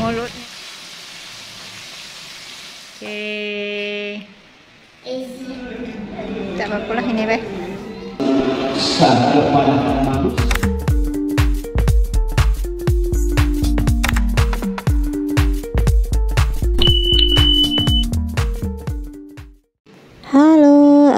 mulutnya oke okay. tak apa-apa ini weh sahabat pada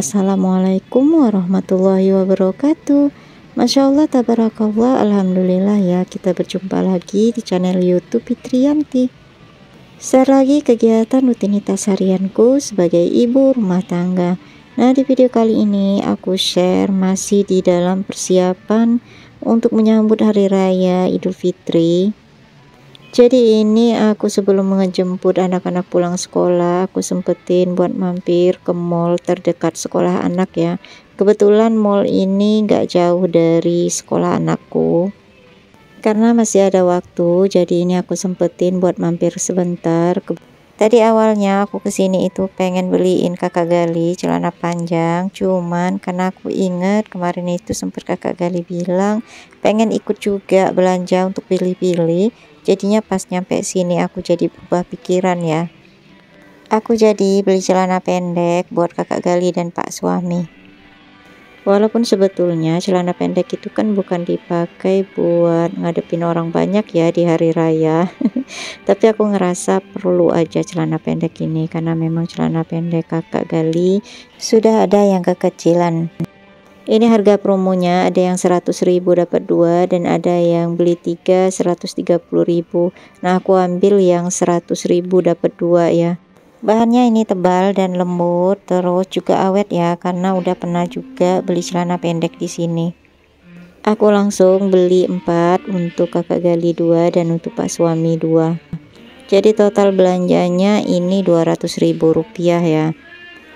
Assalamualaikum warahmatullahi wabarakatuh Masya Allah, tabarakallah, alhamdulillah ya kita berjumpa lagi di channel YouTube Fitrianti. Share lagi kegiatan rutinitas harianku sebagai ibu rumah tangga. Nah di video kali ini aku share masih di dalam persiapan untuk menyambut hari raya Idul Fitri. Jadi ini aku sebelum menjemput anak-anak pulang sekolah, aku sempetin buat mampir ke mall terdekat sekolah anak ya. Kebetulan mall ini nggak jauh dari sekolah anakku. Karena masih ada waktu, jadi ini aku sempetin buat mampir sebentar. Tadi awalnya aku kesini itu pengen beliin kakak Gali celana panjang, cuman karena aku inget kemarin itu sempat kakak Gali bilang pengen ikut juga belanja untuk pilih-pilih, jadinya pas nyampe sini aku jadi berubah pikiran ya. Aku jadi beli celana pendek buat kakak Gali dan pak suami. Walaupun sebetulnya celana pendek itu kan bukan dipakai buat ngadepin orang banyak ya di hari raya. Tapi aku ngerasa perlu aja celana pendek ini karena memang celana pendek kakak Gali sudah ada yang kekecilan. Ini harga promonya ada yang 100.000 dapat 2 dan ada yang beli 3 130.000. Nah, aku ambil yang 100.000 dapat 2 ya bahannya ini tebal dan lembut terus juga awet ya karena udah pernah juga beli celana pendek di sini aku langsung beli 4 untuk kakak gali 2 dan untuk pak suami 2 jadi total belanjanya ini 200 ribu rupiah ya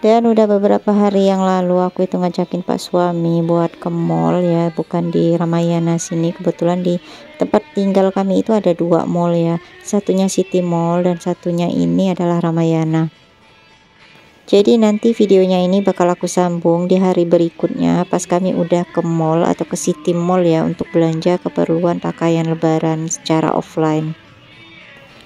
dan udah beberapa hari yang lalu aku itu ngajakin pak suami buat ke mall ya bukan di Ramayana sini kebetulan di tempat tinggal kami itu ada dua mall ya satunya City Mall dan satunya ini adalah Ramayana jadi nanti videonya ini bakal aku sambung di hari berikutnya pas kami udah ke mall atau ke City Mall ya untuk belanja keperluan pakaian lebaran secara offline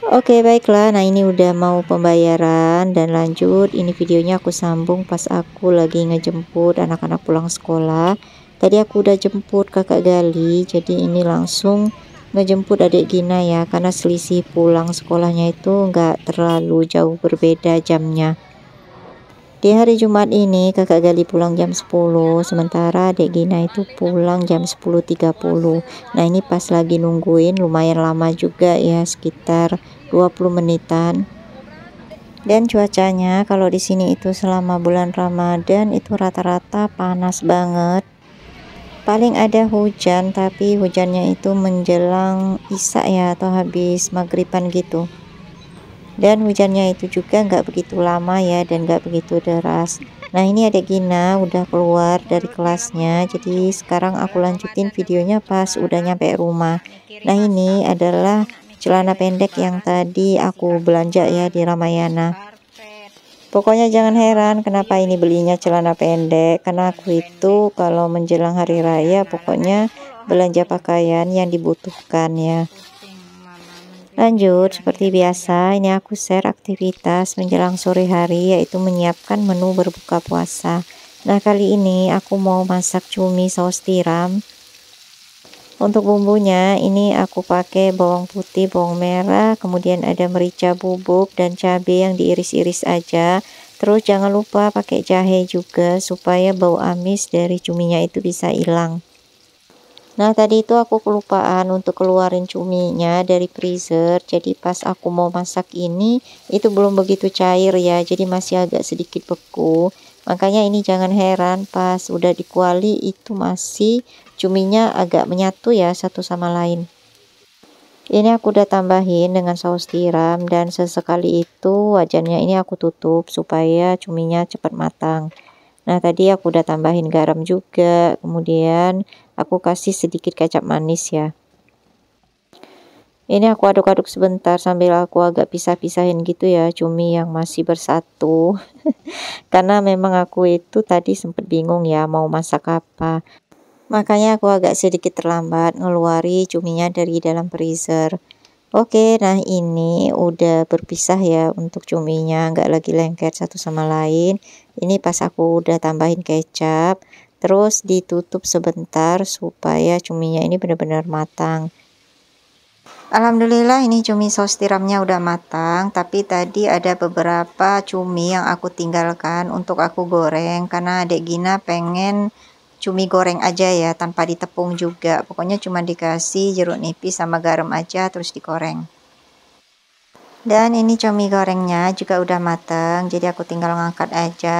Oke okay, baiklah nah ini udah mau pembayaran dan lanjut ini videonya aku sambung pas aku lagi ngejemput anak-anak pulang sekolah tadi aku udah jemput kakak Gali jadi ini langsung ngejemput adik Gina ya karena selisih pulang sekolahnya itu nggak terlalu jauh berbeda jamnya di hari Jumat ini kakak Gali pulang jam 10 sementara adik Gina itu pulang jam 10.30 nah ini pas lagi nungguin lumayan lama juga ya sekitar 20 menitan dan cuacanya kalau di sini itu selama bulan Ramadan itu rata-rata panas banget paling ada hujan tapi hujannya itu menjelang isak ya atau habis maghriban gitu dan hujannya itu juga nggak begitu lama ya dan nggak begitu deras nah ini ada Gina udah keluar dari kelasnya jadi sekarang aku lanjutin videonya pas udah nyampe rumah nah ini adalah celana pendek yang tadi aku belanja ya di Ramayana pokoknya jangan heran kenapa ini belinya celana pendek karena aku itu kalau menjelang hari raya pokoknya belanja pakaian yang dibutuhkan ya Lanjut, seperti biasa, ini aku share aktivitas menjelang sore hari, yaitu menyiapkan menu berbuka puasa. Nah, kali ini aku mau masak cumi saus tiram untuk bumbunya ini aku pakai bawang putih, bawang merah, kemudian ada merica bubuk dan cabai yang diiris-iris aja. Terus jangan lupa pakai jahe juga supaya bau amis dari cuminya itu bisa hilang. Nah tadi itu aku kelupaan untuk keluarin cuminya dari freezer Jadi pas aku mau masak ini itu belum begitu cair ya Jadi masih agak sedikit beku makanya ini jangan heran pas udah dikuali itu masih cuminya agak menyatu ya satu sama lain ini aku udah tambahin dengan saus tiram dan sesekali itu wajannya ini aku tutup supaya cuminya cepat matang Nah tadi aku udah tambahin garam juga kemudian aku kasih sedikit kecap manis ya ini aku aduk-aduk sebentar sambil aku agak pisah-pisahin gitu ya cumi yang masih bersatu. Karena memang aku itu tadi sempat bingung ya mau masak apa. Makanya aku agak sedikit terlambat ngeluari cuminya dari dalam freezer. Oke, nah ini udah berpisah ya untuk cuminya, nggak lagi lengket satu sama lain. Ini pas aku udah tambahin kecap, terus ditutup sebentar supaya cuminya ini benar-benar matang. Alhamdulillah ini cumi saus tiramnya udah matang tapi tadi ada beberapa cumi yang aku tinggalkan untuk aku goreng karena adik Gina pengen cumi goreng aja ya tanpa ditepung juga pokoknya cuma dikasih jeruk nipis sama garam aja terus digoreng dan ini cumi gorengnya juga udah matang, jadi aku tinggal ngangkat aja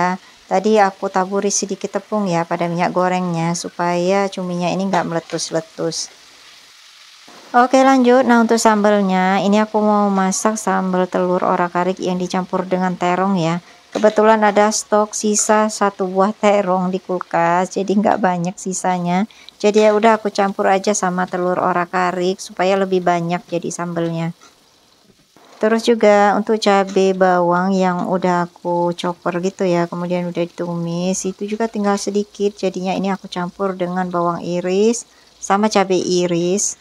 tadi aku taburi sedikit tepung ya pada minyak gorengnya supaya cuminya ini nggak meletus-letus Oke lanjut, nah untuk sambalnya ini aku mau masak sambal telur orak-arik yang dicampur dengan terong ya kebetulan ada stok sisa satu buah terong di kulkas jadi nggak banyak sisanya jadi ya udah aku campur aja sama telur orak-arik supaya lebih banyak jadi sambelnya terus juga untuk cabai bawang yang udah aku chopper gitu ya kemudian udah ditumis itu juga tinggal sedikit jadinya ini aku campur dengan bawang iris sama cabai iris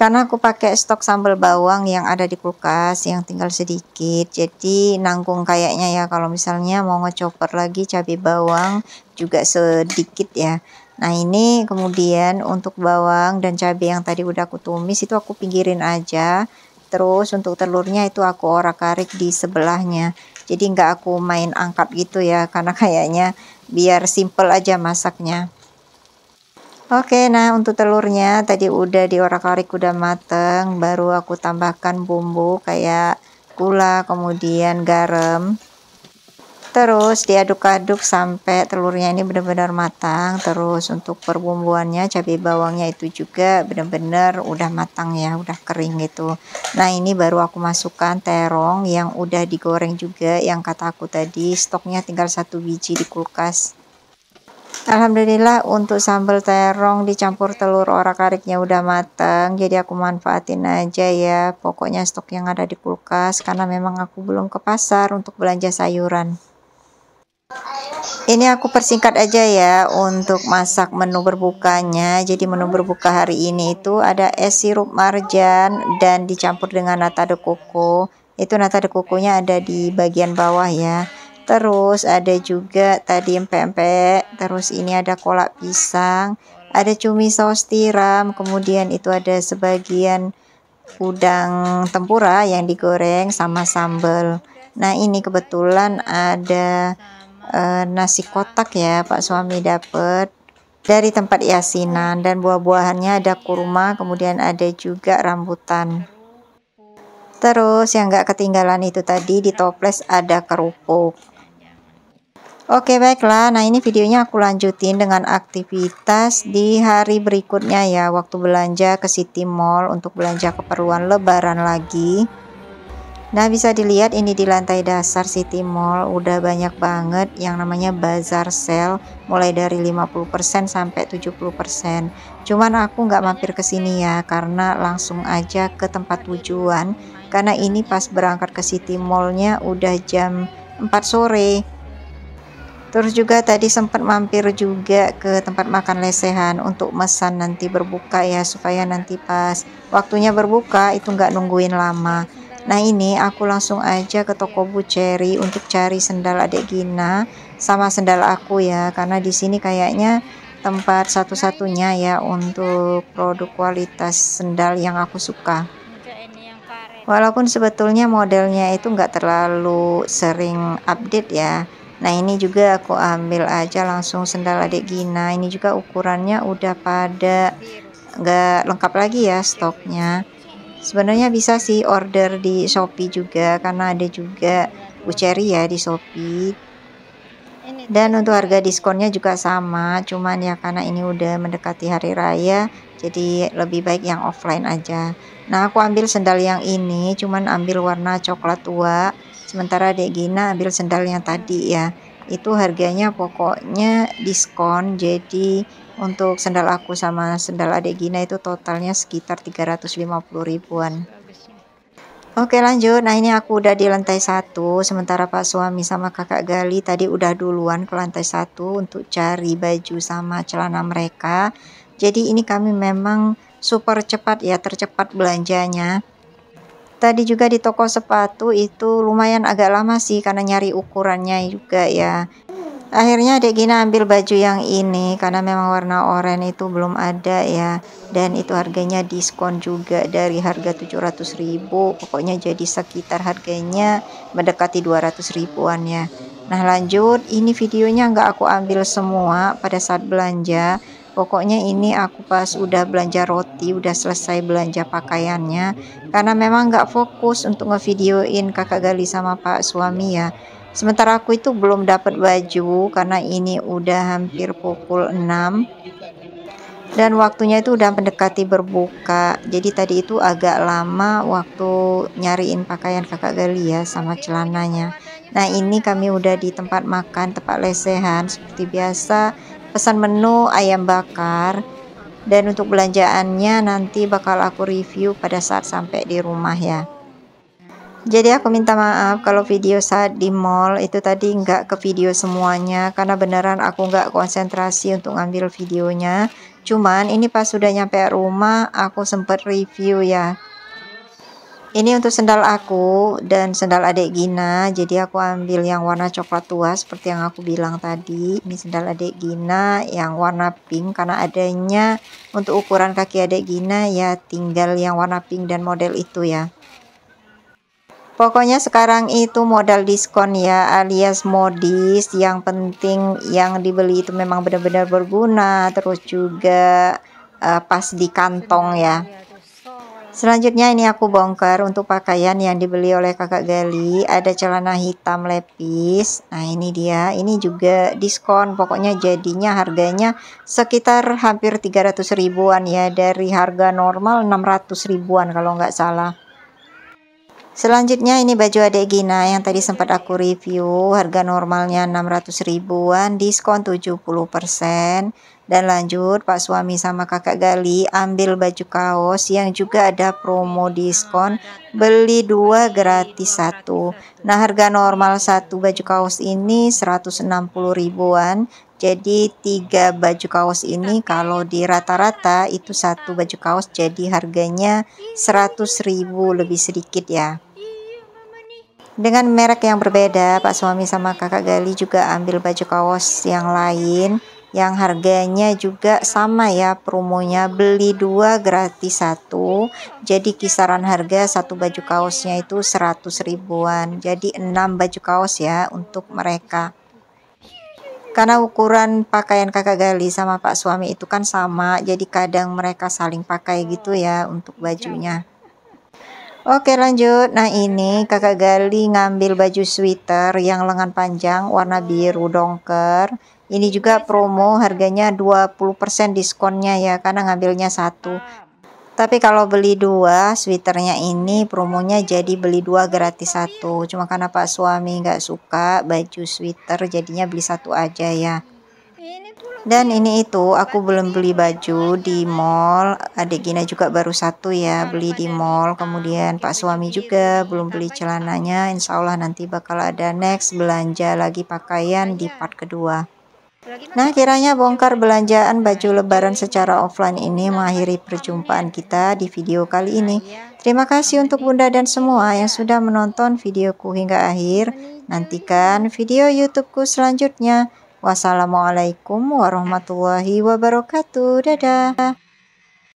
karena aku pakai stok sambal bawang yang ada di kulkas yang tinggal sedikit jadi nanggung kayaknya ya kalau misalnya mau ngecoper lagi cabai bawang juga sedikit ya nah ini kemudian untuk bawang dan cabai yang tadi udah aku tumis itu aku pinggirin aja terus untuk telurnya itu aku orak arik di sebelahnya jadi nggak aku main angkat gitu ya karena kayaknya biar simple aja masaknya Oke, nah untuk telurnya tadi udah diorak-arik udah mateng, baru aku tambahkan bumbu kayak gula, kemudian garam. Terus diaduk-aduk sampai telurnya ini benar-benar matang. Terus untuk perbumbuannya cabai bawangnya itu juga benar-benar udah matang ya, udah kering gitu. Nah, ini baru aku masukkan terong yang udah digoreng juga yang kata aku tadi stoknya tinggal satu biji di kulkas. Alhamdulillah untuk sambal terong dicampur telur orak-ariknya udah mateng jadi aku manfaatin aja ya pokoknya stok yang ada di kulkas karena memang aku belum ke pasar untuk belanja sayuran ini aku persingkat aja ya untuk masak menu berbukanya jadi menu berbuka hari ini itu ada es sirup marjan dan dicampur dengan nata de coco itu nata de nya ada di bagian bawah ya Terus ada juga tadi pempek, terus ini ada kolak pisang, ada cumi saus tiram, kemudian itu ada sebagian udang tempura yang digoreng sama sambal. Nah, ini kebetulan ada eh, nasi kotak ya, Pak suami dapat dari tempat yasinan dan buah-buahannya ada kurma, kemudian ada juga rambutan. Terus yang gak ketinggalan itu tadi di toples ada kerupuk. Oke baiklah, nah ini videonya aku lanjutin dengan aktivitas di hari berikutnya ya Waktu belanja ke City Mall untuk belanja keperluan lebaran lagi Nah bisa dilihat ini di lantai dasar City Mall udah banyak banget yang namanya bazar sale Mulai dari 50% sampai 70% Cuman aku nggak mampir ke sini ya karena langsung aja ke tempat tujuan Karena ini pas berangkat ke City Mallnya udah jam 4 sore Terus juga tadi sempat mampir juga ke tempat makan lesehan untuk pesan nanti berbuka ya supaya nanti pas waktunya berbuka itu nggak nungguin lama. Nah ini aku langsung aja ke toko bu Cherry untuk cari sendal adik Gina sama sendal aku ya karena di sini kayaknya tempat satu-satunya ya untuk produk kualitas sendal yang aku suka. Walaupun sebetulnya modelnya itu nggak terlalu sering update ya nah ini juga aku ambil aja langsung sendal adik Gina ini juga ukurannya udah pada nggak lengkap lagi ya stoknya sebenarnya bisa sih order di Shopee juga karena ada juga Buceri ya di Shopee dan untuk harga diskonnya juga sama cuman ya karena ini udah mendekati hari raya jadi lebih baik yang offline aja nah aku ambil sendal yang ini cuman ambil warna coklat tua Sementara Dek Gina ambil sendal yang tadi ya. Itu harganya pokoknya diskon. Jadi untuk sendal aku sama sendal Adek Gina itu totalnya sekitar 350 ribuan. Oke lanjut, nah ini aku udah di lantai satu, sementara pak suami sama kakak Gali tadi udah duluan ke lantai satu untuk cari baju sama celana mereka. Jadi ini kami memang super cepat ya, tercepat belanjanya tadi juga di toko sepatu itu lumayan agak lama sih karena nyari ukurannya juga ya akhirnya adik Gina ambil baju yang ini karena memang warna oranye itu belum ada ya dan itu harganya diskon juga dari harga 700 ribu pokoknya jadi sekitar harganya mendekati 200 ribuan ya nah lanjut ini videonya nggak aku ambil semua pada saat belanja Pokoknya ini aku pas udah belanja roti, udah selesai belanja pakaiannya. Karena memang nggak fokus untuk ngevideoin kakak Gali sama pak suami ya. Sementara aku itu belum dapat baju karena ini udah hampir pukul 6 dan waktunya itu udah mendekati berbuka. Jadi tadi itu agak lama waktu nyariin pakaian kakak Gali ya sama celananya. Nah ini kami udah di tempat makan, tempat lesehan seperti biasa pesan menu ayam bakar dan untuk belanjaannya nanti bakal aku review pada saat sampai di rumah ya jadi aku minta maaf kalau video saat di mall itu tadi nggak ke video semuanya karena beneran aku nggak konsentrasi untuk ngambil videonya cuman ini pas sudah nyampe rumah aku sempet review ya ini untuk sendal aku dan sendal adik Gina jadi aku ambil yang warna coklat tua seperti yang aku bilang tadi ini sendal adik Gina yang warna pink karena adanya untuk ukuran kaki adik Gina ya tinggal yang warna pink dan model itu ya Pokoknya sekarang itu modal diskon ya alias modis yang penting yang dibeli itu memang benar-benar berguna terus juga uh, pas di kantong ya. Selanjutnya ini aku bongkar untuk pakaian yang dibeli oleh kakak Gali Ada celana hitam lepis Nah ini dia ini juga diskon pokoknya jadinya harganya sekitar hampir 300 ribuan ya Dari harga normal 600 ribuan kalau nggak salah Selanjutnya ini baju adek Gina yang tadi sempat aku review Harga normalnya 600 ribuan diskon 70% dan lanjut, Pak Suami sama Kakak Gali ambil baju kaos yang juga ada promo diskon, beli dua gratis satu. Nah, harga normal satu baju kaos ini 160 ribuan, jadi tiga baju kaos ini kalau di rata-rata itu satu baju kaos jadi harganya 100 ribu lebih sedikit ya. Dengan merek yang berbeda, Pak Suami sama Kakak Gali juga ambil baju kaos yang lain yang harganya juga sama ya promonya beli dua gratis satu jadi kisaran harga satu baju kaosnya itu 100 ribuan jadi 6 baju kaos ya untuk mereka karena ukuran pakaian kakak Gali sama pak suami itu kan sama jadi kadang mereka saling pakai gitu ya untuk bajunya Oke lanjut Nah ini kakak Gali ngambil baju sweater yang lengan panjang warna biru dongker ini juga promo harganya 20% diskonnya ya karena ngambilnya satu. Tapi kalau beli dua sweaternya ini promonya jadi beli dua gratis satu. Cuma karena Pak suami nggak suka baju sweater jadinya beli satu aja ya. Dan ini itu aku belum beli baju di mall. Adik Gina juga baru satu ya beli di mall. Kemudian Pak suami juga belum beli celananya. Insya Allah nanti bakal ada next belanja lagi pakaian di part kedua. Nah, kiranya bongkar belanjaan baju lebaran secara offline ini mengakhiri perjumpaan kita di video kali ini. Terima kasih untuk Bunda dan semua yang sudah menonton videoku hingga akhir. Nantikan video YouTubeku selanjutnya. Wassalamualaikum warahmatullahi wabarakatuh. Dadah.